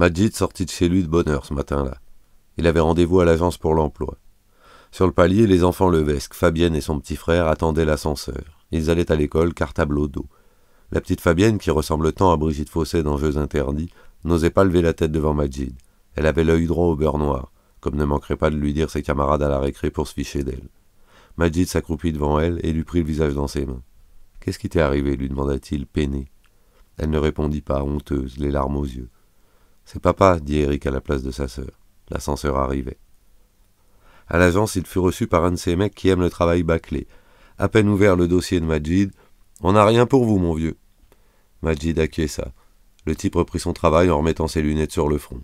Majid sortit de chez lui de bonne heure ce matin-là. Il avait rendez-vous à l'agence pour l'emploi. Sur le palier, les enfants levesques, Fabienne et son petit frère, attendaient l'ascenseur. Ils allaient à l'école car tableau d'eau. La petite Fabienne, qui ressemble tant à Brigitte Fossé dans Jeux interdits, n'osait pas lever la tête devant Majid. Elle avait l'œil droit au beurre noir, comme ne manquerait pas de lui dire ses camarades à la récré pour se ficher d'elle. Majid s'accroupit devant elle et lui prit le visage dans ses mains. Qu'est-ce qui t'est arrivé lui demanda-t-il, peiné. Elle ne répondit pas, honteuse, les larmes aux yeux. C'est papa, dit Eric à la place de sa sœur. L'ascenseur arrivait. À l'agence, il fut reçu par un de ces mecs qui aiment le travail bâclé. À peine ouvert le dossier de Majid, On n'a rien pour vous, mon vieux. Majid acquiesça. Le type reprit son travail en remettant ses lunettes sur le front.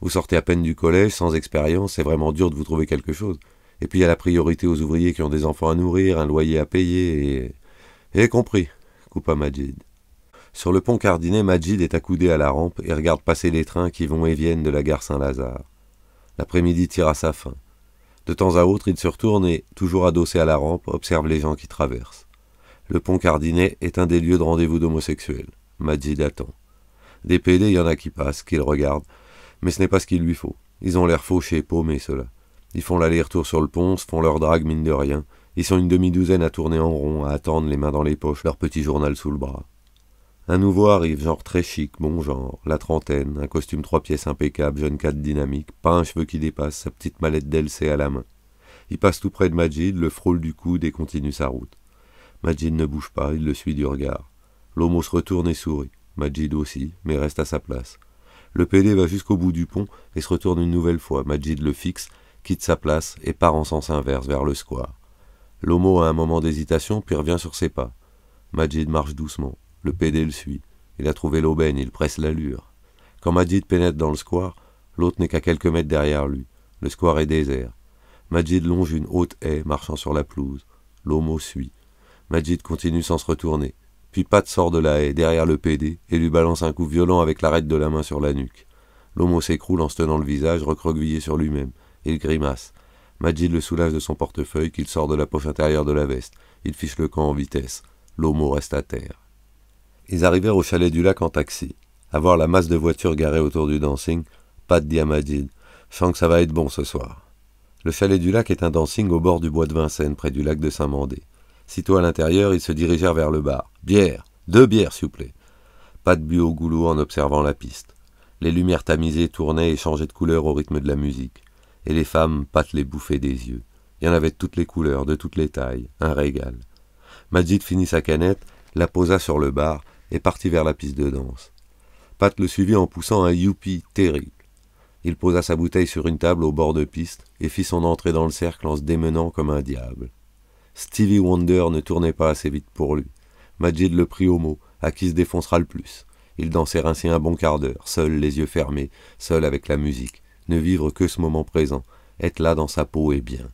Vous sortez à peine du collège, sans expérience, c'est vraiment dur de vous trouver quelque chose. Et puis il y a la priorité aux ouvriers qui ont des enfants à nourrir, un loyer à payer, et. Et compris, coupa Majid. Sur le pont Cardinet, Majid est accoudé à la rampe et regarde passer les trains qui vont et viennent de la gare Saint-Lazare. L'après-midi tire à sa fin. De temps à autre, il se retourne et, toujours adossé à la rampe, observe les gens qui traversent. Le pont Cardinet est un des lieux de rendez-vous d'homosexuels. Majid attend. Des PD, il y en a qui passent, qu'il regarde, mais ce n'est pas ce qu'il lui faut. Ils ont l'air fauchés paumés, ceux-là. Ils font l'aller-retour sur le pont, se font leur drague mine de rien. Ils sont une demi-douzaine à tourner en rond, à attendre les mains dans les poches, leur petit journal sous le bras. Un nouveau arrive, genre très chic, bon genre, la trentaine, un costume trois pièces impeccable, jeune cadre dynamique, pas un cheveu qui dépasse, sa petite mallette d'LC à la main. Il passe tout près de Majid, le frôle du coude et continue sa route. Majid ne bouge pas, il le suit du regard. L'homo se retourne et sourit. Majid aussi, mais reste à sa place. Le PD va jusqu'au bout du pont et se retourne une nouvelle fois. Majid le fixe, quitte sa place et part en sens inverse vers le square. L'homo a un moment d'hésitation puis revient sur ses pas. Majid marche doucement. Le PD le suit. Il a trouvé l'aubaine, il presse l'allure. Quand Majid pénètre dans le square, l'autre n'est qu'à quelques mètres derrière lui. Le square est désert. Majid longe une haute haie, marchant sur la pelouse. L'homo suit. Majid continue sans se retourner. Puis Pat sort de la haie, derrière le PD, et lui balance un coup violent avec l'arête de la main sur la nuque. L'homo s'écroule en se tenant le visage, recroquevillé sur lui-même. Il grimace. Majid le soulage de son portefeuille qu'il sort de la poche intérieure de la veste. Il fiche le camp en vitesse. L'homo reste à terre. Ils arrivèrent au chalet du lac en taxi. À voir la masse de voitures garées autour du dancing, pas de Diamadid. Je que ça va être bon ce soir. Le chalet du lac est un dancing au bord du bois de Vincennes, près du lac de Saint-Mandé. Sitôt à l'intérieur, ils se dirigèrent vers le bar. Bière Deux bières, s'il vous plaît. Pas de but au goulot en observant la piste. Les lumières tamisées tournaient et changeaient de couleur au rythme de la musique. Et les femmes Pat les bouffées des yeux. Il y en avait de toutes les couleurs, de toutes les tailles. Un régal. Majid finit sa canette, la posa sur le bar et partit vers la piste de danse. Pat le suivit en poussant un youpi terrible. Il posa sa bouteille sur une table au bord de piste et fit son entrée dans le cercle en se démenant comme un diable. Stevie Wonder ne tournait pas assez vite pour lui. Majid le prit au mot, à qui se défoncera le plus. Ils dansèrent ainsi un bon quart d'heure, seuls les yeux fermés, seuls avec la musique, ne vivre que ce moment présent, être là dans sa peau et bien.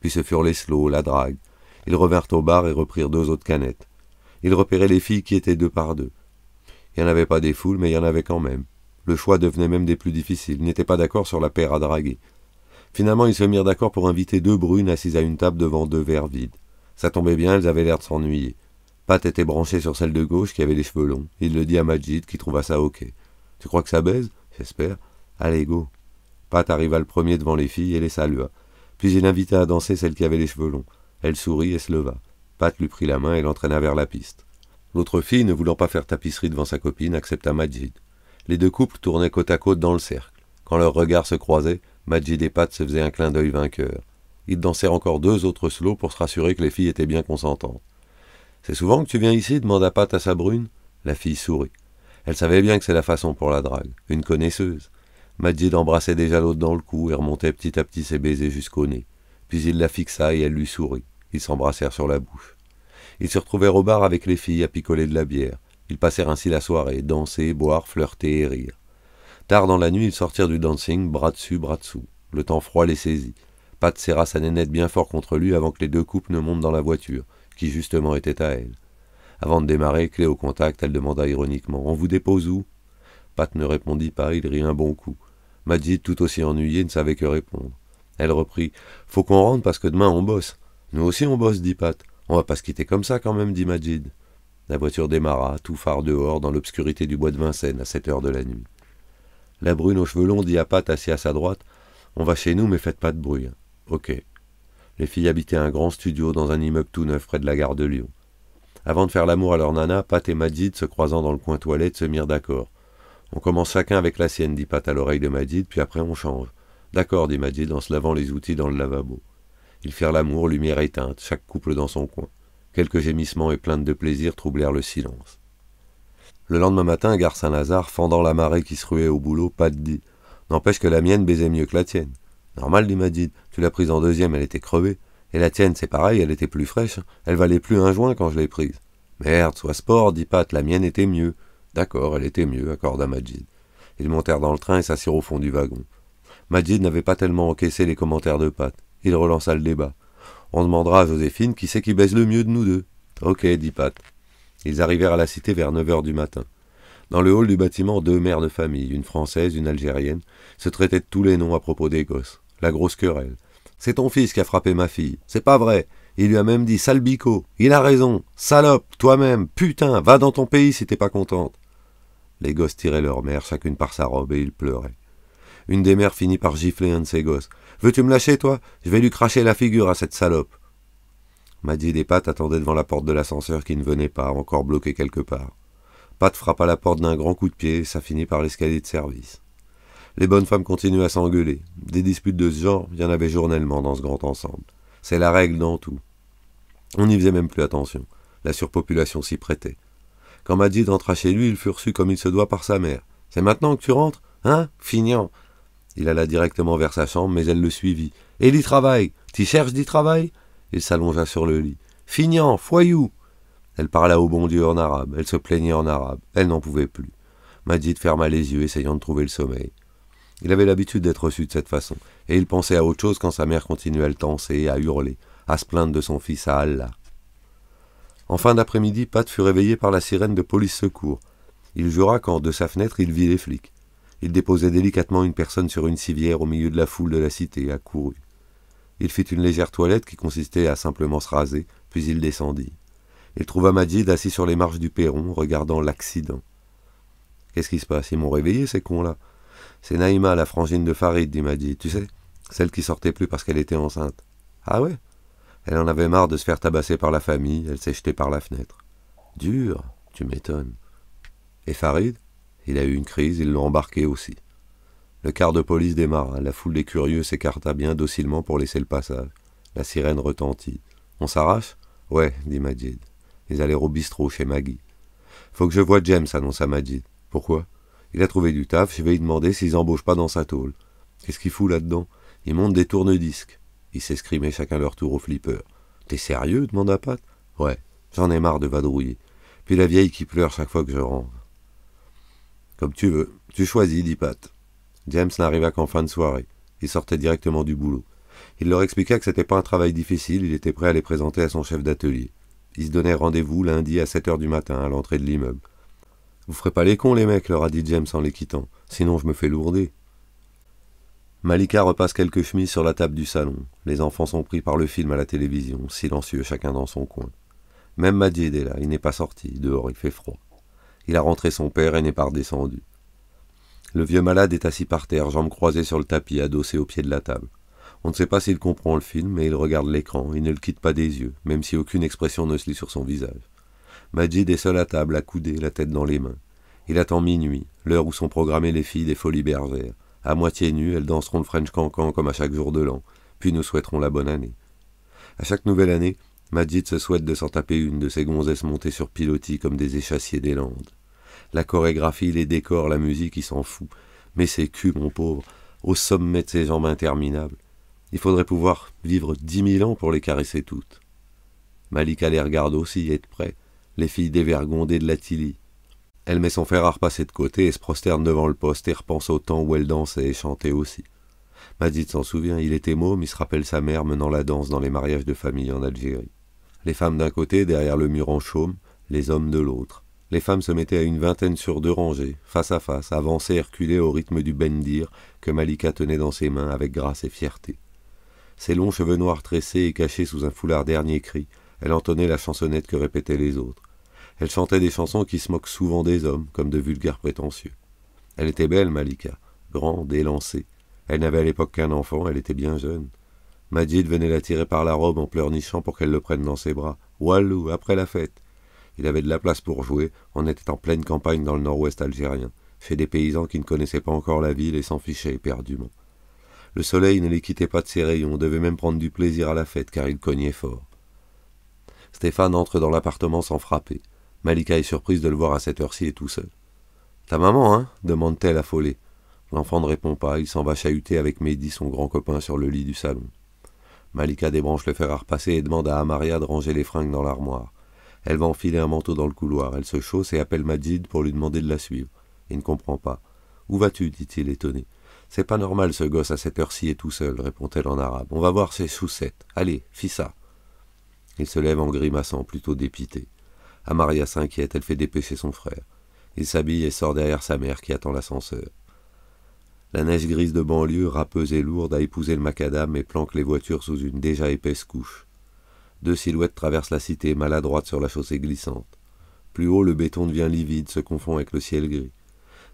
Puis ce furent les slows, la drague. Ils revinrent au bar et reprirent deux autres canettes. Il repérait les filles qui étaient deux par deux. Il n'y en avait pas des foules, mais il y en avait quand même. Le choix devenait même des plus difficiles. Ils n'étaient pas d'accord sur la paire à draguer. Finalement, ils se mirent d'accord pour inviter deux brunes assises à une table devant deux verres vides. Ça tombait bien, elles avaient l'air de s'ennuyer. Pat était branché sur celle de gauche qui avait les cheveux longs. Il le dit à Majid qui trouva ça ok. Tu crois que ça baise J'espère. Allez, go. Pat arriva le premier devant les filles et les salua. Puis il invita à danser celle qui avait les cheveux longs. Elle sourit et se leva. Pat lui prit la main et l'entraîna vers la piste. L'autre fille, ne voulant pas faire tapisserie devant sa copine, accepta Majid. Les deux couples tournaient côte à côte dans le cercle. Quand leurs regards se croisaient, Majid et Pat se faisaient un clin d'œil vainqueur. Ils dansèrent encore deux autres slows pour se rassurer que les filles étaient bien consentantes. C'est souvent que tu viens ici demanda Pat à sa brune. La fille sourit. Elle savait bien que c'est la façon pour la drague, une connaisseuse. Majid embrassait déjà l'autre dans le cou et remontait petit à petit ses baisers jusqu'au nez. Puis il la fixa et elle lui sourit. Ils s'embrassèrent sur la bouche. Ils se retrouvèrent au bar avec les filles à picoler de la bière. Ils passèrent ainsi la soirée, danser, boire, flirter et rire. Tard dans la nuit, ils sortirent du dancing, bras dessus, bras dessous. Le temps froid les saisit. Pat serra sa nénette bien fort contre lui avant que les deux couples ne montent dans la voiture, qui justement était à elle. Avant de démarrer, clé au contact, elle demanda ironiquement On vous dépose où Pat ne répondit pas, il rit un bon coup. Madjid, tout aussi ennuyée, ne savait que répondre. Elle reprit Faut qu'on rentre parce que demain on bosse. Nous aussi on bosse, dit Pat. On va pas se quitter comme ça quand même, dit Majid. La voiture démarra, tout phare dehors, dans l'obscurité du bois de Vincennes, à sept heures de la nuit. La brune aux cheveux longs dit à Pat, assis à sa droite On va chez nous, mais faites pas de bruit. Ok. Les filles habitaient un grand studio dans un immeuble tout neuf près de la gare de Lyon. Avant de faire l'amour à leur nana, Pat et Madid, se croisant dans le coin toilette, se mirent d'accord. On commence chacun avec la sienne, dit Pat à l'oreille de Madid, puis après on change. D'accord, dit Majid en se lavant les outils dans le lavabo. Ils firent l'amour, lumière éteinte, chaque couple dans son coin. Quelques gémissements et plaintes de plaisir troublèrent le silence. Le lendemain matin, Gare Saint-Lazare, fendant la marée qui se ruait au boulot, Pat dit. N'empêche que la mienne baisait mieux que la tienne. Normal, dit Madid, tu l'as prise en deuxième, elle était crevée. Et la tienne, c'est pareil, elle était plus fraîche, elle valait plus un joint quand je l'ai prise. Merde, sois sport, dit Pat, la mienne était mieux. D'accord, elle était mieux, accorda Majid. Ils montèrent dans le train et s'assirent au fond du wagon. Majid n'avait pas tellement encaissé les commentaires de Pat. Il relança le débat. On demandera à Joséphine qui c'est qui baisse le mieux de nous deux. Ok, dit Pat. Ils arrivèrent à la cité vers 9 heures du matin. Dans le hall du bâtiment, deux mères de famille, une française, une algérienne, se traitaient de tous les noms à propos des gosses. La grosse querelle. C'est ton fils qui a frappé ma fille. C'est pas vrai. Il lui a même dit salbico. Il a raison. Salope, toi-même. Putain, va dans ton pays si t'es pas contente. Les gosses tiraient leur mères chacune par sa robe, et ils pleuraient. Une des mères finit par gifler un de ses gosses. Veux-tu me lâcher, toi Je vais lui cracher la figure à cette salope. Maddy et Pat attendaient devant la porte de l'ascenseur qui ne venait pas, encore bloquée quelque part. Pat frappa la porte d'un grand coup de pied et ça finit par l'escalier de service. Les bonnes femmes continuaient à s'engueuler. Des disputes de ce genre, il y en avait journellement dans ce grand ensemble. C'est la règle dans tout. On n'y faisait même plus attention. La surpopulation s'y prêtait. Quand Madid entra chez lui, il fut reçu comme il se doit par sa mère. C'est maintenant que tu rentres Hein Finiant il alla directement vers sa chambre, mais elle le suivit. Et du travail T'y cherches du travail Il s'allongea sur le lit. Fignant, foyou Elle parla au bon Dieu en arabe, elle se plaignait en arabe, elle n'en pouvait plus. Majid ferma les yeux, essayant de trouver le sommeil. Il avait l'habitude d'être reçu de cette façon, et il pensait à autre chose quand sa mère continuait à le et à hurler, à se plaindre de son fils à Allah. En fin d'après-midi, Pat fut réveillé par la sirène de police secours. Il jura quand, de sa fenêtre, il vit les flics. Il déposait délicatement une personne sur une civière au milieu de la foule de la cité, accourue. Il fit une légère toilette qui consistait à simplement se raser, puis il descendit. Il trouva Majid assis sur les marches du perron, regardant l'accident. Qu'est-ce qui se passe Ils m'ont réveillé, ces cons-là. C'est Naïma, la frangine de Farid, dit Madid, tu sais, celle qui sortait plus parce qu'elle était enceinte. Ah ouais Elle en avait marre de se faire tabasser par la famille, elle s'est jetée par la fenêtre. Dur, tu m'étonnes. Et Farid il a eu une crise, ils l'ont embarqué aussi. Le quart de police démarra, hein. la foule des curieux s'écarta bien docilement pour laisser le passage. La sirène retentit. On s'arrache Ouais, dit Majid. Ils allaient au bistrot chez Maggie. Faut que je voie James, annonça Majid. Pourquoi Il a trouvé du taf, je vais lui demander s'ils embauchent pas dans sa tôle. Qu'est-ce qu'il fout là-dedans Ils montent des tourne-disques. Ils s'escrimaient chacun leur tour au flipper. T'es sérieux demanda Pat. Ouais, j'en ai marre de vadrouiller. Puis la vieille qui pleure chaque fois que je rentre. Comme tu veux, tu choisis, dit Pat. James n'arriva qu'en fin de soirée. Il sortait directement du boulot. Il leur expliqua que c'était pas un travail difficile, il était prêt à les présenter à son chef d'atelier. Ils se donnaient rendez-vous lundi à 7 heures du matin à l'entrée de l'immeuble. Vous ferez pas les cons, les mecs, leur a dit James en les quittant. Sinon, je me fais lourder. Malika repasse quelques chemises sur la table du salon. Les enfants sont pris par le film à la télévision, silencieux chacun dans son coin. Même Madjid est là, il n'est pas sorti, dehors il fait froid. Il a rentré son père et n'est pas redescendu. Le vieux malade est assis par terre, jambes croisées sur le tapis, adossé au pied de la table. On ne sait pas s'il comprend le film, mais il regarde l'écran, il ne le quitte pas des yeux, même si aucune expression ne se lit sur son visage. Majid est seul à table, accoudé, la tête dans les mains. Il attend minuit, l'heure où sont programmées les filles des folies bergères. À moitié nues, elles danseront le French cancan comme à chaque jour de l'an, puis nous souhaiterons la bonne année. À chaque nouvelle année, Madjid se souhaite de s'en taper une de ces gonzesses montées sur pilotis comme des échassiers des Landes. La chorégraphie, les décors, la musique, il s'en fout. Mais ses culs, mon pauvre, au sommet de ses jambes interminables. Il faudrait pouvoir vivre dix mille ans pour les caresser toutes. Malika les regarde aussi, être de près, les filles et de la Tilly. Elle met son fer à repasser de côté et se prosterne devant le poste et repense au temps où elle dansait et chantait aussi. Madite s'en souvient, il était môme, il se rappelle sa mère menant la danse dans les mariages de famille en Algérie. Les femmes d'un côté derrière le mur en chaume, les hommes de l'autre. Les femmes se mettaient à une vingtaine sur deux rangées, face à face, avancées reculées au rythme du bendir que Malika tenait dans ses mains avec grâce et fierté. Ses longs cheveux noirs tressés et cachés sous un foulard dernier cri, elle entonnait la chansonnette que répétaient les autres. Elle chantait des chansons qui se moquent souvent des hommes, comme de vulgaires prétentieux. Elle était belle, Malika, grande élancée. Elle n'avait à l'époque qu'un enfant, elle était bien jeune. Majid venait la tirer par la robe en pleurnichant pour qu'elle le prenne dans ses bras. Walou, après la fête Il avait de la place pour jouer, on était en pleine campagne dans le nord-ouest algérien, chez des paysans qui ne connaissaient pas encore la ville et s'en fichaient éperdument. Le soleil ne les quittait pas de ses rayons, on devait même prendre du plaisir à la fête car il cognait fort. Stéphane entre dans l'appartement sans frapper. Malika est surprise de le voir à cette heure-ci et tout seul. Ta maman, hein demande-t-elle affolée. L'enfant ne répond pas, il s'en va chahuter avec Mehdi, son grand copain, sur le lit du salon. Malika débranche le fer à repasser et demande à Amaria de ranger les fringues dans l'armoire. Elle va enfiler un manteau dans le couloir. Elle se chausse et appelle Majid pour lui demander de la suivre. Il ne comprend pas. Où vas-tu dit-il étonné. C'est pas normal ce gosse à cette heure-ci et tout seul, répond-elle en arabe. On va voir ses soussettes. Allez, fissa. ça. Il se lève en grimaçant, plutôt dépité. Amaria s'inquiète, elle fait dépêcher son frère. Il s'habille et sort derrière sa mère qui attend l'ascenseur. La neige grise de banlieue, râpeuse et lourde, a épousé le macadam et planque les voitures sous une déjà épaisse couche. Deux silhouettes traversent la cité maladroite sur la chaussée glissante. Plus haut, le béton devient livide, se confond avec le ciel gris.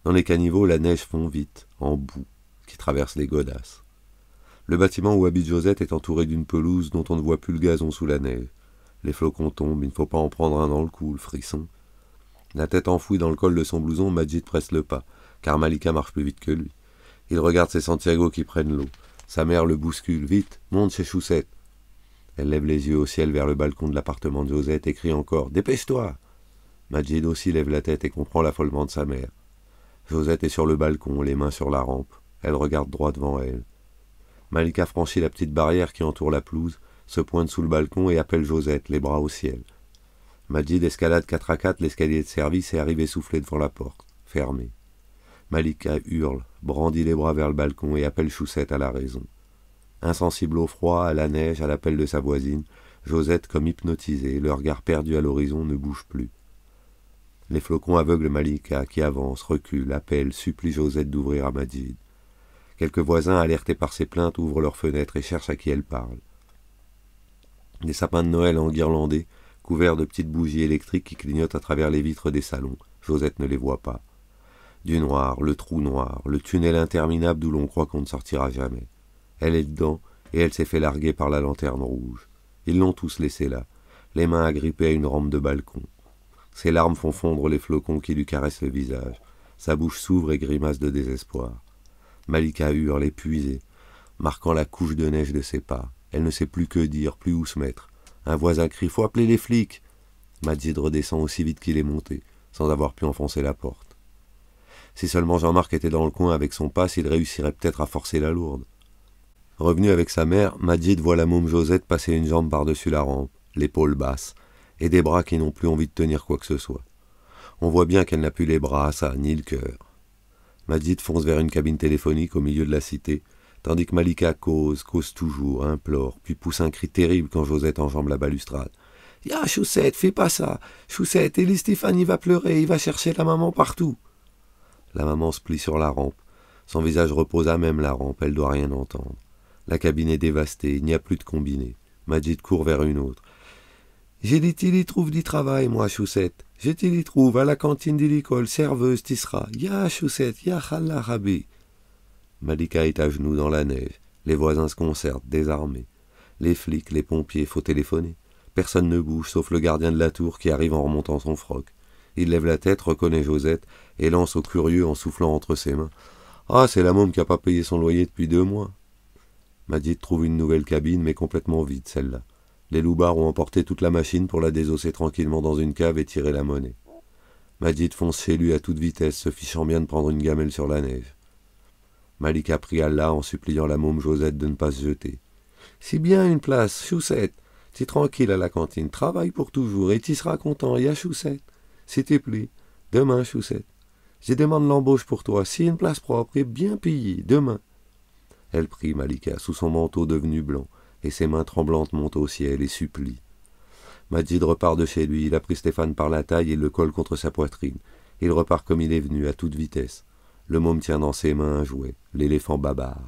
Dans les caniveaux, la neige fond vite, en boue, qui traverse les godasses. Le bâtiment où habite Josette est entouré d'une pelouse dont on ne voit plus le gazon sous la neige. Les flocons tombent, il ne faut pas en prendre un dans le cou, le frisson. La tête enfouie dans le col de son blouson, Majid presse le pas, car Malika marche plus vite que lui. Il regarde ses Santiago qui prennent l'eau. Sa mère le bouscule. Vite, monte chez Choussette. Elle lève les yeux au ciel vers le balcon de l'appartement de Josette et crie encore Dépêche-toi Majid aussi lève la tête et comprend l'affolement de sa mère. Josette est sur le balcon, les mains sur la rampe. Elle regarde droit devant elle. Malika franchit la petite barrière qui entoure la pelouse, se pointe sous le balcon et appelle Josette, les bras au ciel. Majid escalade quatre à quatre l'escalier de service et arrive essoufflé devant la porte, fermée. Malika hurle, brandit les bras vers le balcon et appelle Choussette à la raison. Insensible au froid, à la neige, à l'appel de sa voisine, Josette, comme hypnotisée, le regard perdu à l'horizon, ne bouge plus. Les flocons aveuglent Malika, qui avance, recule, appelle, supplie Josette d'ouvrir à Quelques voisins, alertés par ses plaintes, ouvrent leurs fenêtres et cherchent à qui elle parle. Des sapins de Noël en guirlandais, couverts de petites bougies électriques qui clignotent à travers les vitres des salons. Josette ne les voit pas. Du noir, le trou noir, le tunnel interminable d'où l'on croit qu'on ne sortira jamais. Elle est dedans, et elle s'est fait larguer par la lanterne rouge. Ils l'ont tous laissée là, les mains agrippées à une rampe de balcon. Ses larmes font fondre les flocons qui lui caressent le visage. Sa bouche s'ouvre et grimace de désespoir. Malika hurle épuisée, marquant la couche de neige de ses pas. Elle ne sait plus que dire, plus où se mettre. Un voisin crie Faut appeler les flics Madzid redescend aussi vite qu'il est monté, sans avoir pu enfoncer la porte. Si seulement Jean-Marc était dans le coin avec son passe, il réussirait peut-être à forcer la lourde. Revenu avec sa mère, madjid voit la môme Josette passer une jambe par-dessus la rampe, l'épaule basse, et des bras qui n'ont plus envie de tenir quoi que ce soit. On voit bien qu'elle n'a plus les bras à ça, ni le cœur. madjid fonce vers une cabine téléphonique au milieu de la cité, tandis que Malika cause, cause toujours, implore, puis pousse un cri terrible quand Josette enjambe la balustrade. Ya, Choussette, fais pas ça Choussette, Elie Stéphane, va pleurer, il va chercher la maman partout la maman se plie sur la rampe. Son visage repose à même la rampe, elle doit rien entendre. La cabine est dévastée, il n'y a plus de combiné. Majid court vers une autre. J'ai dit, il y trouve du travail, moi, choussette. J'ai dit, il y trouve à la cantine de l'école, serveuse, tissera. Ya, choussette, ya, khallah, rabbi. Malika est à genoux dans la neige. Les voisins se concertent, désarmés. Les flics, les pompiers, faut téléphoner. Personne ne bouge, sauf le gardien de la tour qui arrive en remontant son froc. Il lève la tête, reconnaît Josette, et lance au curieux en soufflant entre ses mains. Ah, c'est la môme qui n'a pas payé son loyer depuis deux mois. Madid trouve une nouvelle cabine, mais complètement vide celle-là. Les loupards ont emporté toute la machine pour la désosser tranquillement dans une cave et tirer la monnaie. Madid fonce chez lui à toute vitesse, se fichant bien de prendre une gamelle sur la neige. Malika prie Allah en suppliant la môme Josette de ne pas se jeter. Si bien une place, choussette. T'es tranquille à la cantine, travaille pour toujours et t'y seras content, y a choussette. « S'il te plaît, demain, chaussette. Je demande l'embauche pour toi, si une place propre et bien payée, demain. Elle prit Malika sous son manteau devenu blanc, et ses mains tremblantes montent au ciel et supplient. Majid repart de chez lui, il a pris Stéphane par la taille et le colle contre sa poitrine. Il repart comme il est venu, à toute vitesse. Le môme tient dans ses mains un jouet, l'éléphant babar.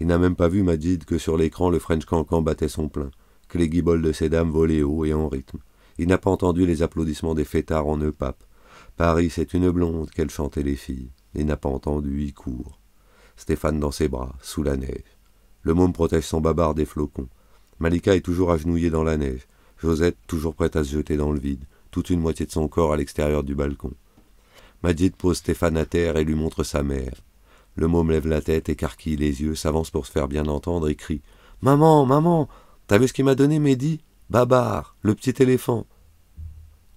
Il n'a même pas vu Majid que sur l'écran le French Cancan battait son plein, que les guiboles de ses dames volaient haut et en rythme. Il n'a pas entendu les applaudissements des fêtards en eupape. pape. Paris, c'est une blonde qu'elle chantait les filles. Il n'a pas entendu, il court. Stéphane dans ses bras, sous la neige. Le môme protège son babard des flocons. Malika est toujours agenouillée dans la neige. Josette toujours prête à se jeter dans le vide, toute une moitié de son corps à l'extérieur du balcon. Majid pose Stéphane à terre et lui montre sa mère. Le môme lève la tête, écarquille les yeux, s'avance pour se faire bien entendre et crie Maman, maman, t'as vu ce qu'il m'a donné, Mehdi Babar, le petit éléphant.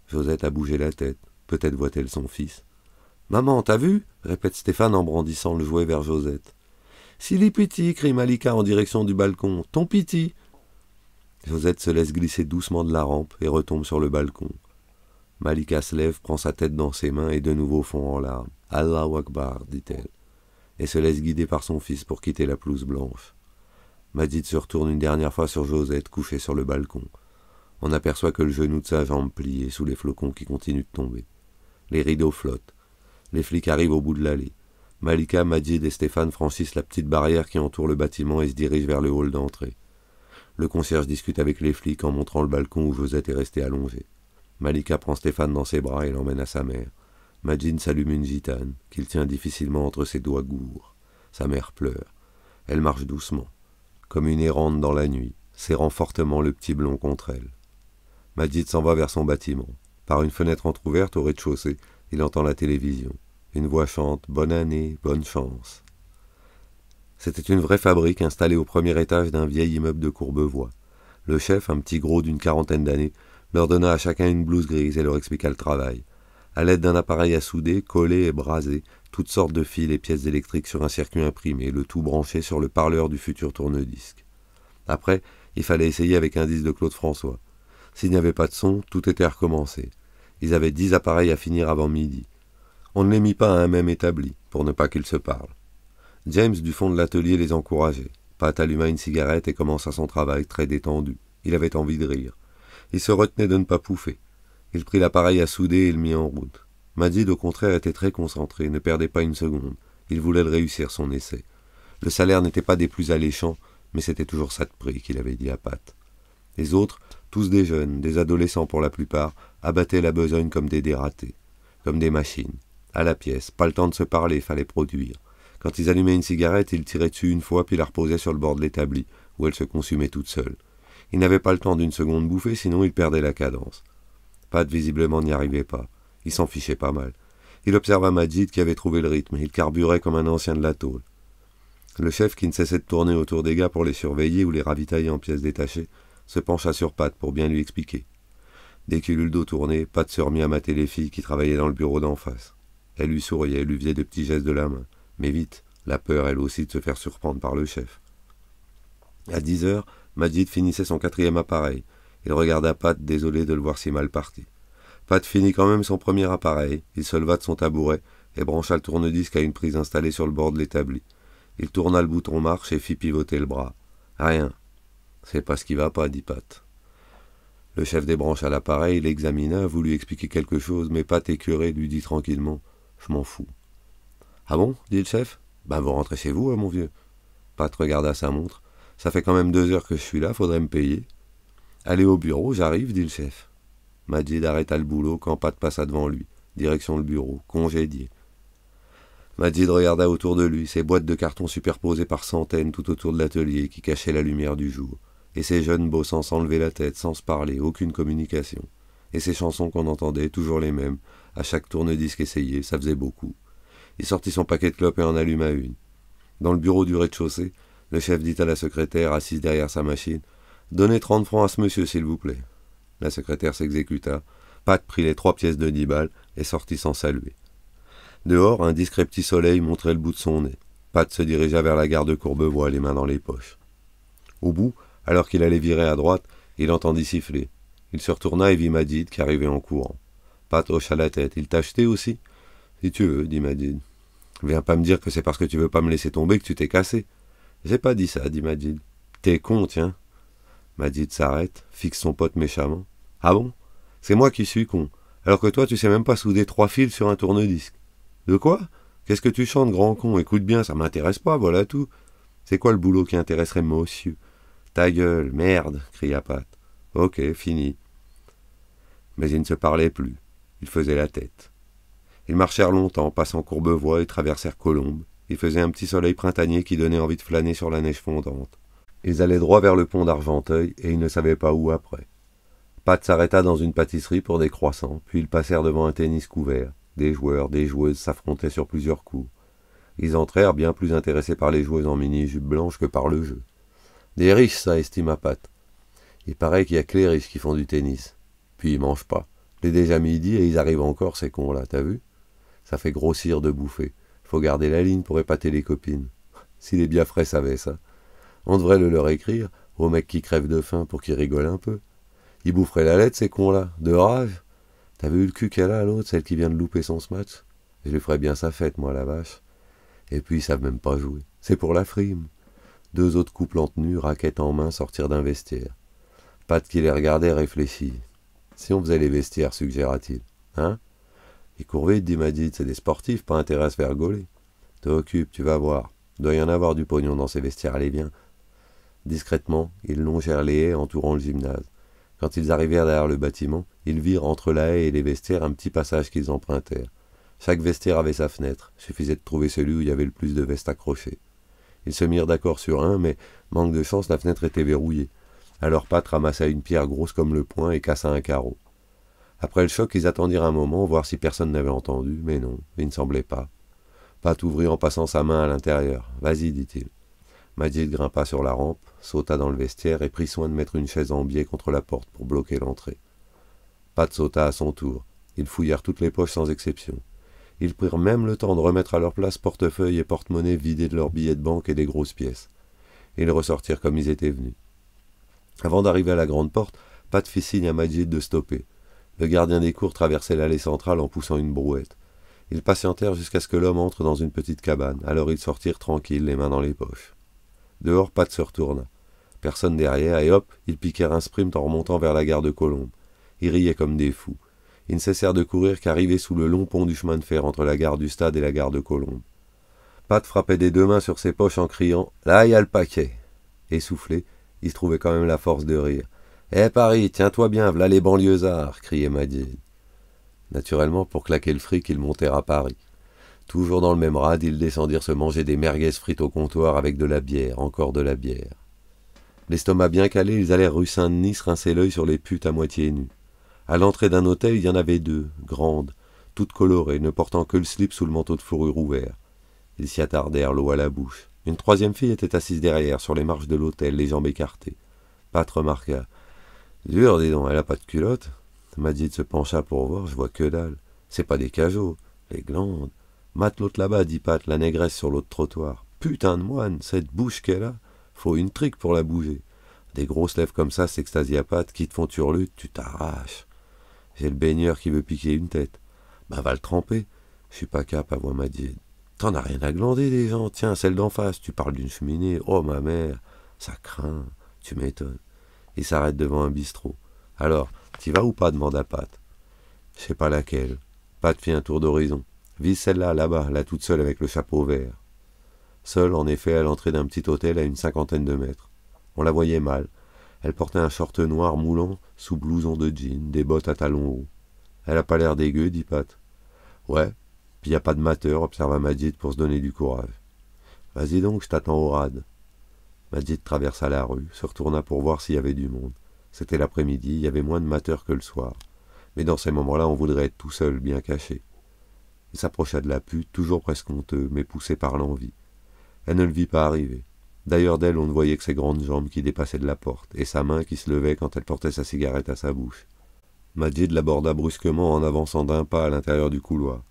Josette a bougé la tête. Peut-être voit-elle son fils. Maman, t'as vu répète Stéphane en brandissant le jouet vers Josette. S'il est crie Malika en direction du balcon. Ton piti Josette se laisse glisser doucement de la rampe et retombe sur le balcon. Malika se lève, prend sa tête dans ses mains et de nouveau fond en larmes. Allah Akbar, dit-elle, et se laisse guider par son fils pour quitter la pelouse blanche. Madid se retourne une dernière fois sur Josette, couchée sur le balcon. On aperçoit que le genou de sa jambe plié sous les flocons qui continuent de tomber. Les rideaux flottent. Les flics arrivent au bout de l'allée. Malika, Madid et Stéphane franchissent la petite barrière qui entoure le bâtiment et se dirigent vers le hall d'entrée. Le concierge discute avec les flics en montrant le balcon où Josette est restée allongée. Malika prend Stéphane dans ses bras et l'emmène à sa mère. Madine s'allume une gitane, qu'il tient difficilement entre ses doigts gourds. Sa mère pleure. Elle marche doucement, comme une errante dans la nuit, serrant fortement le petit blond contre elle. Majid s'en va vers son bâtiment. Par une fenêtre entr'ouverte au rez-de-chaussée, il entend la télévision. Une voix chante Bonne année, bonne chance. C'était une vraie fabrique installée au premier étage d'un vieil immeuble de Courbevoie. Le chef, un petit gros d'une quarantaine d'années, leur donna à chacun une blouse grise et leur expliqua le travail. À l'aide d'un appareil à souder, coller et braser, toutes sortes de fils et pièces électriques sur un circuit imprimé, le tout branché sur le parleur du futur tourne-disque. Après, il fallait essayer avec un disque de Claude François. S'il n'y avait pas de son, tout était recommencé. Ils avaient dix appareils à finir avant midi. On ne les mit pas à un même établi, pour ne pas qu'ils se parlent. James, du fond de l'atelier, les encourageait. Pat alluma une cigarette et commença son travail très détendu. Il avait envie de rire. Il se retenait de ne pas pouffer. Il prit l'appareil à souder et le mit en route. Madjid, au contraire, était très concentré, ne perdait pas une seconde. Il voulait le réussir, son essai. Le salaire n'était pas des plus alléchants, mais c'était toujours ça de prix qu'il avait dit à Pat. Les autres, tous des jeunes, des adolescents pour la plupart, abattaient la besogne comme des dératés, comme des machines. À la pièce, pas le temps de se parler, fallait produire. Quand ils allumaient une cigarette, ils tiraient dessus une fois puis la reposaient sur le bord de l'établi, où elle se consumait toute seule. Ils n'avaient pas le temps d'une seconde bouffée, sinon ils perdaient la cadence. Pat visiblement n'y arrivait pas. Il s'en fichait pas mal. Il observa Majid qui avait trouvé le rythme. Il carburait comme un ancien de la tôle. Le chef, qui ne cessait de tourner autour des gars pour les surveiller ou les ravitailler en pièces détachées, se pencha sur Pat pour bien lui expliquer. Dès qu'il eut le dos tourné, Pat se remit à mater les filles qui travaillaient dans le bureau d'en face. Elle lui souriait, lui faisait de petits gestes de la main. Mais vite, la peur, elle aussi, de se faire surprendre par le chef. À dix heures, Majid finissait son quatrième appareil. Il regarda Pat, désolé de le voir si mal parti. Pat finit quand même son premier appareil. Il se leva de son tabouret et brancha le tourne-disque à une prise installée sur le bord de l'établi. Il tourna le bouton marche et fit pivoter le bras. Rien, c'est pas ce qui va pas, dit Pat. Le chef des branches à l'appareil l'examina, voulut expliquer quelque chose, mais Pat écœuré lui dit tranquillement Je m'en fous. Ah bon dit le chef. Ben vous rentrez chez vous, hein, mon vieux. Pat regarda sa montre. Ça fait quand même deux heures que je suis là, faudrait me payer. Allez au bureau, j'arrive, dit le chef. Majid arrêta le boulot quand Pat passa devant lui, direction le bureau, congédié. Majid regarda autour de lui ces boîtes de carton superposées par centaines tout autour de l'atelier qui cachaient la lumière du jour et ces jeunes beaux sans s'enlever la tête, sans se parler, aucune communication. Et ces chansons qu'on entendait, toujours les mêmes, à chaque tourne-disque essayé, ça faisait beaucoup. Il sortit son paquet de clopes et en alluma une. Dans le bureau du rez-de-chaussée, le chef dit à la secrétaire, assise derrière sa machine, Donnez trente francs à ce monsieur, s'il vous plaît. La secrétaire s'exécuta. Pat prit les trois pièces de dix balles et sortit sans saluer. Dehors, un discret petit soleil montrait le bout de son nez. Pat se dirigea vers la gare de Courbevoie, les mains dans les poches. Au bout, alors qu'il allait virer à droite, il entendit siffler. Il se retourna et vit Madid qui arrivait en courant. Pat hocha la tête. Il t'a acheté aussi Si tu veux, dit Madid. Viens pas me dire que c'est parce que tu veux pas me laisser tomber que tu t'es cassé. J'ai pas dit ça, dit Madid. T'es con, tiens. Madid s'arrête, fixe son pote méchamment. Ah bon C'est moi qui suis con, alors que toi tu sais même pas souder trois fils sur un tourne-disque. De quoi Qu'est-ce que tu chantes, grand con Écoute bien, ça m'intéresse pas, voilà tout. C'est quoi le boulot qui intéresserait ta gueule, merde cria Pat. Ok, fini. Mais ils ne se parlaient plus. Ils faisaient la tête. Ils marchèrent longtemps, passant Courbevoie et traversèrent Colombes. Il faisait un petit soleil printanier qui donnait envie de flâner sur la neige fondante. Ils allaient droit vers le pont d'Argenteuil et ils ne savaient pas où après. Pat s'arrêta dans une pâtisserie pour des croissants, puis ils passèrent devant un tennis couvert. Des joueurs, des joueuses s'affrontaient sur plusieurs coups. Ils entrèrent bien plus intéressés par les joueuses en mini-jupe blanche que par le jeu. Des riches, ça, estime à Pat. Il paraît qu'il y a que les riches qui font du tennis. Puis ils mangent pas. Il est déjà midi et ils arrivent encore, ces cons-là, t'as vu Ça fait grossir de bouffer. Faut garder la ligne pour épater les copines. Si les frais, savaient ça. On devrait le leur écrire, aux mecs qui crèvent de faim pour qu'ils rigolent un peu. Ils boufferaient la lettre, ces cons-là, de rage. T'as eu le cul qu'elle a, l'autre, celle qui vient de louper son smash Je lui ferais bien sa fête, moi, la vache. Et puis, ils savent même pas jouer. C'est pour la frime. Deux autres couples en tenue, raquettes en main, sortirent d'un vestiaire. Pat qui les regardait réfléchit. Si on faisait les vestiaires, suggéra-t-il. Hein Et Courvide dit Madid, c'est des sportifs, pas intérêt à se faire gauler. tu vas voir. Doit y en avoir du pognon dans ces vestiaires, allez bien. Discrètement, ils longèrent les haies entourant le gymnase. Quand ils arrivèrent derrière le bâtiment, ils virent entre la haie et les vestiaires un petit passage qu'ils empruntèrent. Chaque vestiaire avait sa fenêtre, suffisait de trouver celui où il y avait le plus de vestes accrochées. Ils se mirent d'accord sur un, mais, manque de chance, la fenêtre était verrouillée. Alors Pat ramassa une pierre grosse comme le poing et cassa un carreau. Après le choc, ils attendirent un moment, voir si personne n'avait entendu, mais non, il ne semblait pas. Pat ouvrit en passant sa main à l'intérieur. Vas-y, dit-il. Majid grimpa sur la rampe, sauta dans le vestiaire et prit soin de mettre une chaise en biais contre la porte pour bloquer l'entrée. Pat sauta à son tour. Ils fouillèrent toutes les poches sans exception. Ils prirent même le temps de remettre à leur place portefeuille et porte-monnaie vidés de leurs billets de banque et des grosses pièces. Ils ressortirent comme ils étaient venus. Avant d'arriver à la grande porte, Pat fit signe à Majid de stopper. Le gardien des cours traversait l'allée centrale en poussant une brouette. Ils patientèrent jusqu'à ce que l'homme entre dans une petite cabane, alors ils sortirent tranquilles, les mains dans les poches. Dehors, Pat se retourna. Personne derrière, et hop, ils piquèrent un sprint en remontant vers la gare de Colombes. Ils riaient comme des fous ils ne cessèrent de courir qu'arrivés sous le long pont du chemin de fer entre la gare du Stade et la gare de Colombes. Pat frappait des deux mains sur ses poches en criant Là, y a le paquet Essoufflé, il se trouvait quand même la force de rire. Eh Paris, tiens-toi bien, v'là les banlieusards criait Madine. Naturellement, pour claquer le fric, ils montèrent à Paris. Toujours dans le même rade, ils descendirent se manger des merguez frites au comptoir avec de la bière, encore de la bière. L'estomac bien calé, ils allèrent rue Saint-Denis rincer l'œil sur les putes à moitié nues. À l'entrée d'un hôtel, il y en avait deux, grandes, toutes colorées, ne portant que le slip sous le manteau de fourrure ouvert. Ils s'y attardèrent, l'eau à la bouche. Une troisième fille était assise derrière, sur les marches de l'hôtel, les jambes écartées. Pat remarqua. Dur, dis donc, elle a pas de culotte. Madjid se pencha pour voir, je vois que dalle. C'est pas des cajots, les glandes. Mate l'autre là-bas, dit Pat, la négresse sur l'autre trottoir. Putain de moine, cette bouche qu'elle a. Faut une trique pour la bouger. Des grosses lèvres comme ça à Pat, qui te font turlute, tu t'arraches. C'est le baigneur qui veut piquer une tête. Ben va le tremper. Je suis pas capable, à voir ma T'en as rien à glander des gens. Tiens, celle d'en face, tu parles d'une cheminée. Oh ma mère, ça craint. Tu m'étonnes. Il s'arrête devant un bistrot. Alors, t'y vas ou pas demanda Pat. Je sais pas laquelle. Pat fit un tour d'horizon. Vise celle-là, là-bas, là toute seule avec le chapeau vert. Seule, en effet, à l'entrée d'un petit hôtel à une cinquantaine de mètres. On la voyait mal. Elle portait un short noir moulant, sous blouson de jean, des bottes à talons hauts. Elle a pas l'air dégueu, dit Pat. Ouais, puis y a pas de mateur, observa Majid pour se donner du courage. Vas-y donc, je t'attends au rad. Majid traversa la rue, se retourna pour voir s'il y avait du monde. C'était l'après-midi, il y avait moins de mateurs que le soir. Mais dans ces moments-là, on voudrait être tout seul, bien caché. Il s'approcha de la pute, toujours presque honteux, mais poussé par l'envie. Elle ne le vit pas arriver. D'ailleurs d'elle on ne voyait que ses grandes jambes qui dépassaient de la porte, et sa main qui se levait quand elle portait sa cigarette à sa bouche. Majid l'aborda brusquement en avançant d'un pas à l'intérieur du couloir.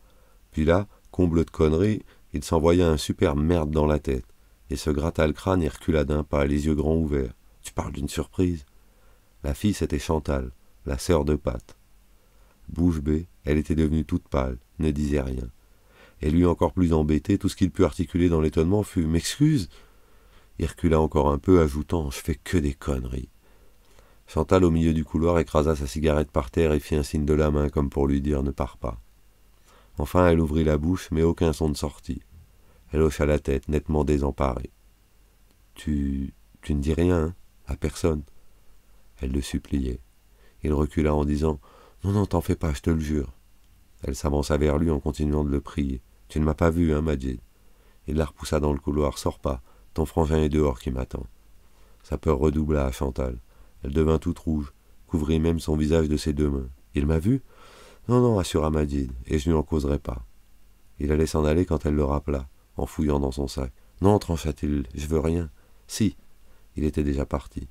Puis là, comble de conneries, il s'envoya un super merde dans la tête, et se gratta le crâne et recula d'un pas, les yeux grands ouverts. Tu parles d'une surprise La fille, c'était Chantal, la sœur de Pat. Bouche bée, elle était devenue toute pâle, ne disait rien. Et lui, encore plus embêté, tout ce qu'il put articuler dans l'étonnement fut M'excuse il recula encore un peu, ajoutant Je fais que des conneries. Chantal, au milieu du couloir, écrasa sa cigarette par terre et fit un signe de la main, comme pour lui dire Ne pars pas. Enfin, elle ouvrit la bouche, mais aucun son ne sortit. Elle hocha la tête, nettement désemparée. Tu. tu ne dis rien, hein À personne Elle le suppliait. Il recula en disant Non, non, t'en fais pas, je te le jure. Elle s'avança vers lui en continuant de le prier. Tu ne m'as pas vu, hein, Majid Il la repoussa dans le couloir. Sors pas. Ton frangin est dehors qui m'attend. Sa peur redoubla à Chantal. Elle devint toute rouge, couvrit même son visage de ses deux mains. Il m'a vu Non, non, assura Madine, et je ne en causerai pas. Il allait s'en aller quand elle le rappela, en fouillant dans son sac. Non, trancha-t-il, je veux rien. Si. Il était déjà parti.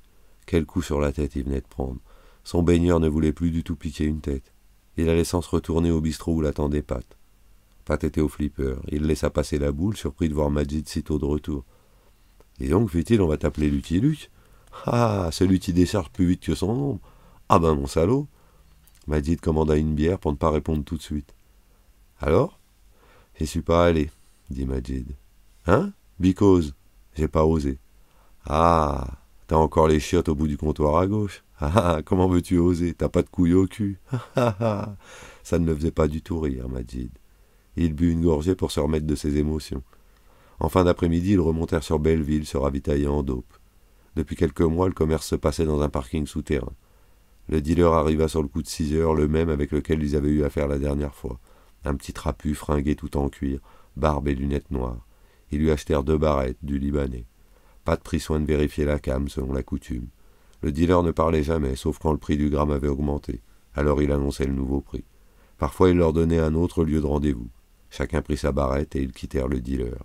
Quel coup sur la tête il venait de prendre. Son baigneur ne voulait plus du tout piquer une tête. Il allait sans se retourner au bistrot où l'attendait Pat. Pat était au flipper. Il laissa passer la boule, surpris de voir si tôt de retour. Et donc, fait il on va t'appeler l'utiluc. Ah, celui qui décharge plus vite que son ombre. Ah ben, mon salaud Majid commanda une bière pour ne pas répondre tout de suite. Alors J'y suis pas allé, dit Majid. Hein Because J'ai pas osé. Ah T'as encore les chiottes au bout du comptoir à gauche. Ah, ah, ah Comment veux-tu oser T'as pas de couilles au cul. Ah ah, ah Ça ne me faisait pas du tout rire, Majid. Il but une gorgée pour se remettre de ses émotions. En fin d'après-midi, ils remontèrent sur Belleville, se ravitaillant en dope. Depuis quelques mois, le commerce se passait dans un parking souterrain. Le dealer arriva sur le coup de six heures, le même avec lequel ils avaient eu affaire la dernière fois. Un petit trapu fringué tout en cuir, barbe et lunettes noires. Ils lui achetèrent deux barrettes, du Libanais. de prit soin de vérifier la cam, selon la coutume. Le dealer ne parlait jamais, sauf quand le prix du gramme avait augmenté. Alors il annonçait le nouveau prix. Parfois, il leur donnait un autre lieu de rendez-vous. Chacun prit sa barrette et ils quittèrent le dealer.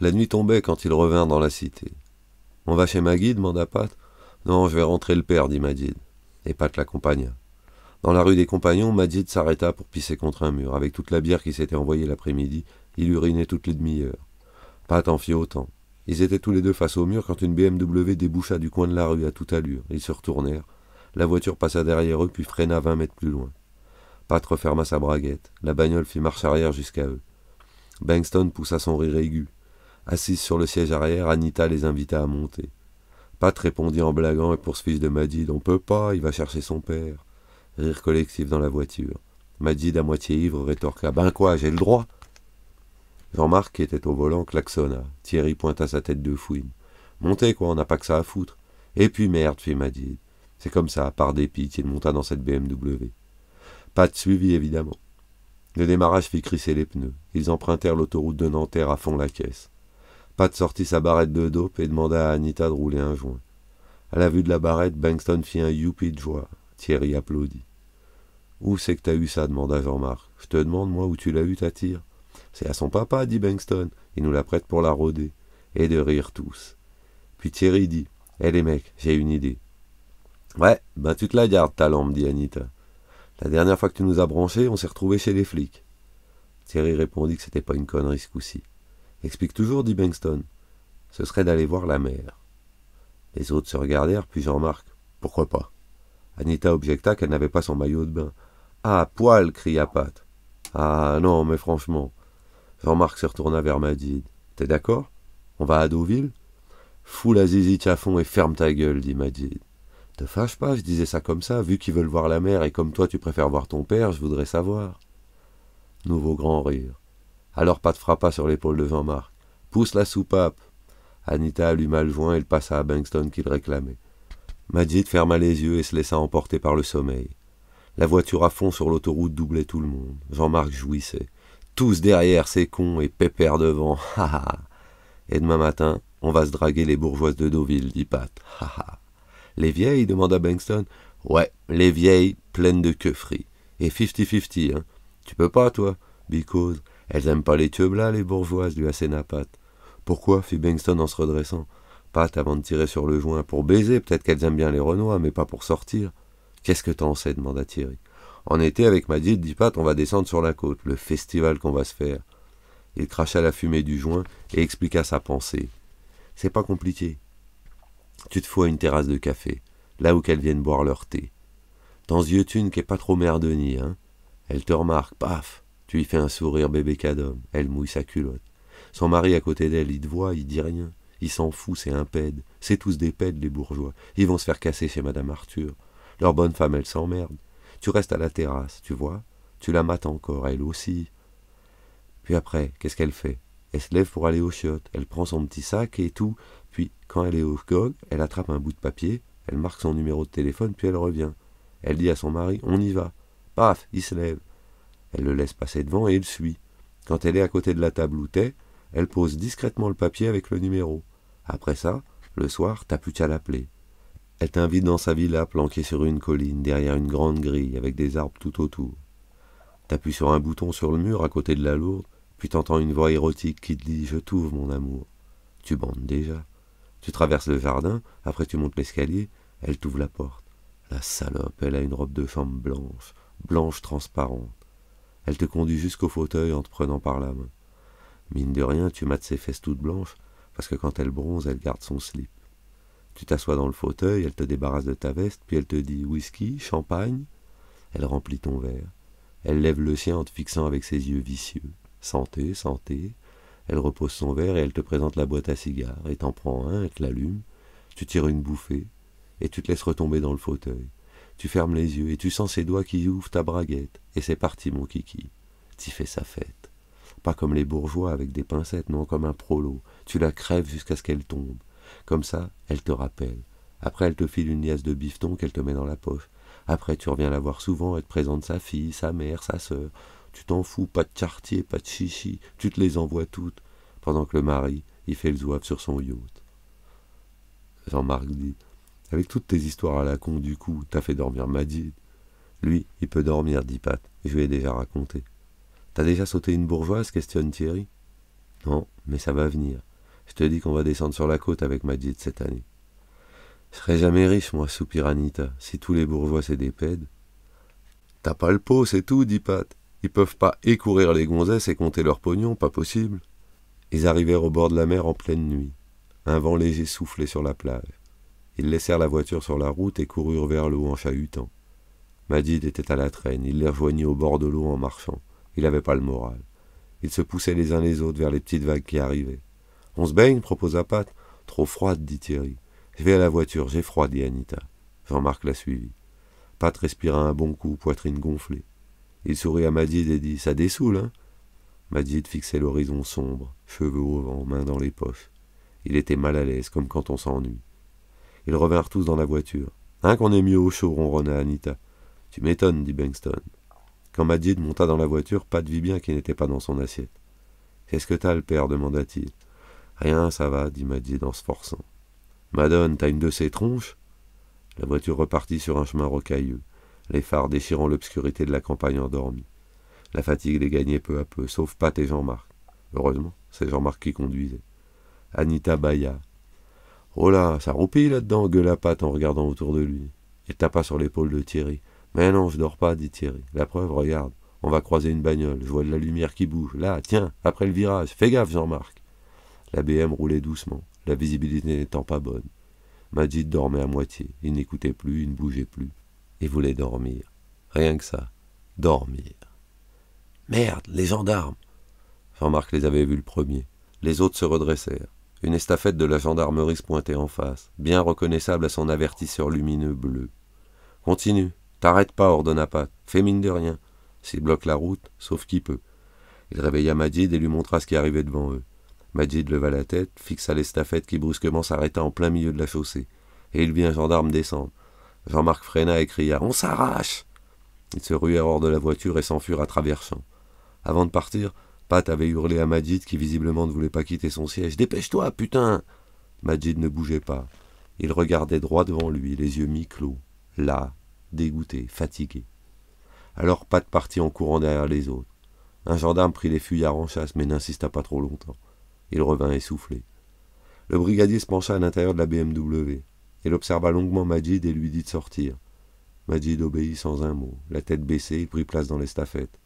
La nuit tombait quand ils revinrent dans la cité. On va chez Maggie demanda Pat. Non, je vais rentrer le père, dit Madid. Et Pat l'accompagna. Dans la rue des Compagnons, Madid s'arrêta pour pisser contre un mur. Avec toute la bière qui s'était envoyée l'après-midi, il urinait toutes les demi-heures. Pat en fit autant. Ils étaient tous les deux face au mur quand une BMW déboucha du coin de la rue à toute allure. Ils se retournèrent. La voiture passa derrière eux puis freina vingt mètres plus loin. Pat referma sa braguette. La bagnole fit marche arrière jusqu'à eux. Bangston poussa son rire aigu. Assise sur le siège arrière, Anita les invita à monter. Pat répondit en blaguant et pour ce fils de Madid On peut pas, il va chercher son père. Rire collectif dans la voiture. Madid, à moitié ivre, rétorqua Ben quoi, j'ai le droit Jean-Marc, qui était au volant, klaxonna. Thierry pointa sa tête de fouine. Montez, quoi, on n'a pas que ça à foutre. Et puis merde, fit Madid. C'est comme ça, par dépit, il monta dans cette BMW. Pat suivit, évidemment. Le démarrage fit crisser les pneus. Ils empruntèrent l'autoroute de Nanterre à fond la caisse. Pat sortit sa barrette de dope et demanda à Anita de rouler un joint. À la vue de la barrette, Bengston fit un youpi de joie. Thierry applaudit. Où c'est que t'as eu ça demanda Jean-Marc. Je te demande, moi, où tu l'as eu ta tire. C'est à son papa, dit Bengston. « Il nous la prête pour la rôder. Et de rire tous. Puis Thierry dit Eh les mecs, j'ai une idée. Ouais, ben tu te la gardes, ta lampe, dit Anita. La dernière fois que tu nous as branchés, on s'est retrouvés chez les flics. Thierry répondit que c'était pas une connerie ce coup-ci. Explique toujours, dit Bengston. Ce serait d'aller voir la mer. Les autres se regardèrent, puis Jean Marc. Pourquoi pas? Anita objecta qu'elle n'avait pas son maillot de bain. Ah, poil! cria Pat. Ah non, mais franchement. Jean-Marc se retourna vers Madid. T'es d'accord? On va à Deauville? Fous la zizi fond et ferme ta gueule, dit Madid. Te fâche pas, je disais ça comme ça, vu qu'ils veulent voir la mer et comme toi tu préfères voir ton père, je voudrais savoir. Nouveau grand rire. Alors Pat frappa sur l'épaule de Jean-Marc. Pousse la soupape. Anita alluma le joint et le passa à Bengston qui le réclamait. Majid ferma les yeux et se laissa emporter par le sommeil. La voiture à fond sur l'autoroute doublait tout le monde. Jean-Marc jouissait. Tous derrière, ces cons, et pépère devant. et demain matin, on va se draguer les bourgeoises de Deauville, dit Pat. les vieilles demanda Bengston. « Ouais, les vieilles, pleines de queufries. Et fifty-fifty, hein. Tu peux pas, toi Because. Elles n'aiment pas les tubes les bourgeoises, lui asséna Pat. Pourquoi fit Bengston en se redressant. Pat avant de tirer sur le joint. Pour baiser, peut-être qu'elles aiment bien les Renois, mais pas pour sortir. Qu'est-ce que t'en sais demanda Thierry. En été, avec ma dit Pat, on va descendre sur la côte, le festival qu'on va se faire. Il cracha la fumée du joint et expliqua sa pensée. C'est pas compliqué. Tu te fous à une terrasse de café, là où qu'elles viennent boire leur thé. Dans yeux vieux qui est pas trop mère hein. Elle te remarque, paf, tu lui fais un sourire bébé cadom, elle mouille sa culotte. Son mari à côté d'elle, il te voit, il dit rien. Il s'en fout, c'est impède. C'est tous des pèdes, les bourgeois. Ils vont se faire casser chez Madame Arthur. Leur bonne femme, elle s'emmerde. Tu restes à la terrasse, tu vois. Tu la mates encore, elle aussi. Puis après, qu'est-ce qu'elle fait Elle se lève pour aller aux chiottes. Elle prend son petit sac et tout. Puis, quand elle est au cog, elle attrape un bout de papier, elle marque son numéro de téléphone, puis elle revient. Elle dit à son mari, on y va. Paf, il se lève. Elle le laisse passer devant et il suit. Quand elle est à côté de la table où t'es, elle pose discrètement le papier avec le numéro. Après ça, le soir, t'as plus qu'à l'appeler. Elle t'invite dans sa villa planquée sur une colline, derrière une grande grille, avec des arbres tout autour. T'appuies sur un bouton sur le mur à côté de la lourde, puis t'entends une voix érotique qui te dit Je t'ouvre, mon amour. Tu bandes déjà. Tu traverses le jardin, après tu montes l'escalier, elle t'ouvre la porte. La salope, elle a une robe de femme blanche, blanche transparente. Elle te conduit jusqu'au fauteuil en te prenant par la main. Mine de rien, tu mates ses fesses toutes blanches, parce que quand elle bronze, elle garde son slip. Tu t'assois dans le fauteuil, elle te débarrasse de ta veste, puis elle te dit whisky, champagne. Elle remplit ton verre. Elle lève le sien en te fixant avec ses yeux vicieux. Santé, santé. Elle repose son verre et elle te présente la boîte à cigares, et t'en prends un, et te l'allume. Tu tires une bouffée, et tu te laisses retomber dans le fauteuil. Tu fermes les yeux et tu sens ses doigts qui ouvrent ta braguette. Et c'est parti, mon kiki. T'y fais sa fête. Pas comme les bourgeois avec des pincettes, non, comme un prolo. Tu la crèves jusqu'à ce qu'elle tombe. Comme ça, elle te rappelle. Après, elle te file une liasse de bifton qu'elle te met dans la poche. Après, tu reviens la voir souvent, elle te présente sa fille, sa mère, sa sœur. Tu t'en fous, pas de chartier, pas de chichi, tu te les envoies toutes. Pendant que le mari, il fait le zouave sur son yacht. Jean-Marc dit avec toutes tes histoires à la con du coup, t'as fait dormir Madid. Lui, il peut dormir, dit Pat. Je lui ai déjà raconté. T'as déjà sauté une bourgeoise questionne Thierry. Non, mais ça va venir. Je te dis qu'on va descendre sur la côte avec Majid cette année. Je serais jamais riche, moi, soupira Anita, si tous les bourgeois c'est des pèdes. T'as pas le pot, c'est tout, dit Pat. Ils peuvent pas écourir les gonzesses et compter leurs pognons, pas possible. Ils arrivèrent au bord de la mer en pleine nuit. Un vent léger soufflait sur la plage. Ils laissèrent la voiture sur la route et coururent vers l'eau en chahutant. Madid était à la traîne, il les rejoignit au bord de l'eau en marchant. Il n'avait pas le moral. Ils se poussaient les uns les autres vers les petites vagues qui arrivaient. On se baigne proposa Pat. Trop froide, dit Thierry. Je vais à la voiture, j'ai froid, dit Anita. Jean-Marc la suivit. Pat respira un bon coup, poitrine gonflée. Il sourit à Madid et dit Ça dessoule, hein Madid fixait l'horizon sombre, cheveux au vent, mains dans les poches. Il était mal à l'aise, comme quand on s'ennuie. Ils revinrent tous dans la voiture. Hein qu'on est mieux au chaud, ronronna Anita. Tu m'étonnes, dit Bengston. Quand Madid monta dans la voiture, Pat vit bien qu'il n'était pas dans son assiette. Qu'est-ce que t'as, le père demanda-t-il. Rien, ça va, dit Madide en se forçant. Madone, t'as une de ces tronches La voiture repartit sur un chemin rocailleux, les phares déchirant l'obscurité de la campagne endormie. La fatigue les gagnait peu à peu, sauf Pat et Jean-Marc. Heureusement, c'est Jean-Marc qui conduisait. Anita bailla. Oh là, ça roupille là-dedans, gueula Pat en regardant autour de lui, Il tapa sur l'épaule de Thierry. Mais non, je dors pas, dit Thierry. La preuve, regarde, on va croiser une bagnole, je vois de la lumière qui bouge. Là, tiens, après le virage, fais gaffe, Jean-Marc. La BM roulait doucement, la visibilité n'étant pas bonne. Majid dormait à moitié, il n'écoutait plus, il ne bougeait plus. Il voulait dormir. Rien que ça. Dormir. Merde, les gendarmes. Jean-Marc les avait vus le premier. Les autres se redressèrent une estafette de la gendarmerie se pointait en face, bien reconnaissable à son avertisseur lumineux bleu. Continue, t'arrête pas, ordonna Pat, fais mine de rien. S'il bloque la route, sauf qui peut. Il réveilla Madid et lui montra ce qui arrivait devant eux. Madid leva la tête, fixa l'estafette qui brusquement s'arrêta en plein milieu de la chaussée, et il vit un gendarme descendre. Jean-Marc freina et cria On s'arrache Ils se ruèrent hors de la voiture et s'enfurent à travers champs. Avant de partir, Pat avait hurlé à Majid qui visiblement ne voulait pas quitter son siège. Dépêche-toi, putain Majid ne bougeait pas. Il regardait droit devant lui, les yeux mi-clos, là, dégoûté, fatigué. Alors Pat partit en courant derrière les autres. Un gendarme prit les fuyards en chasse, mais n'insista pas trop longtemps. Il revint essoufflé. Le brigadier se pencha à l'intérieur de la BMW. Il observa longuement Majid et lui dit de sortir. Majid obéit sans un mot. La tête baissée, il prit place dans l'estafette.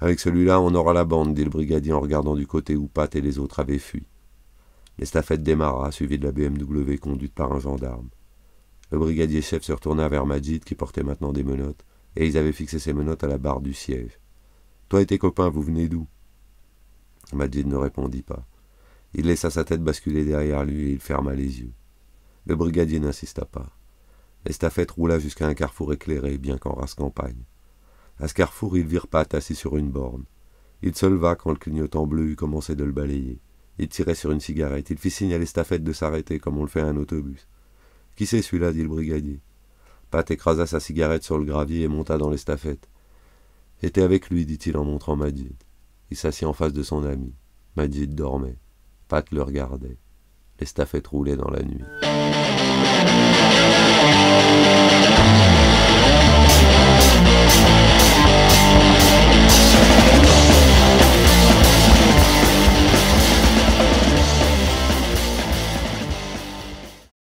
Avec celui-là, on aura la bande, dit le brigadier en regardant du côté où Pat et les autres avaient fui. L'estafette démarra, suivie de la BMW conduite par un gendarme. Le brigadier chef se retourna vers Majid, qui portait maintenant des menottes, et ils avaient fixé ses menottes à la barre du siège. Toi et tes copains, vous venez d'où Majid ne répondit pas. Il laissa sa tête basculer derrière lui et il ferma les yeux. Le brigadier n'insista pas. L'estafette roula jusqu'à un carrefour éclairé, bien qu'en rase campagne. À ce carrefour, ils virent Pat assis sur une borne. Il se leva quand le clignotant bleu eut commencé de le balayer. Il tirait sur une cigarette. Il fit signe à l'estafette de s'arrêter, comme on le fait à un autobus. Qui c'est celui-là dit le brigadier. Pat écrasa sa cigarette sur le gravier et monta dans l'estafette. Était avec lui, dit-il en montrant Madid. Il s'assit en face de son ami. Madid dormait. Pat le regardait. L'estafette roulait dans la nuit. Thank you.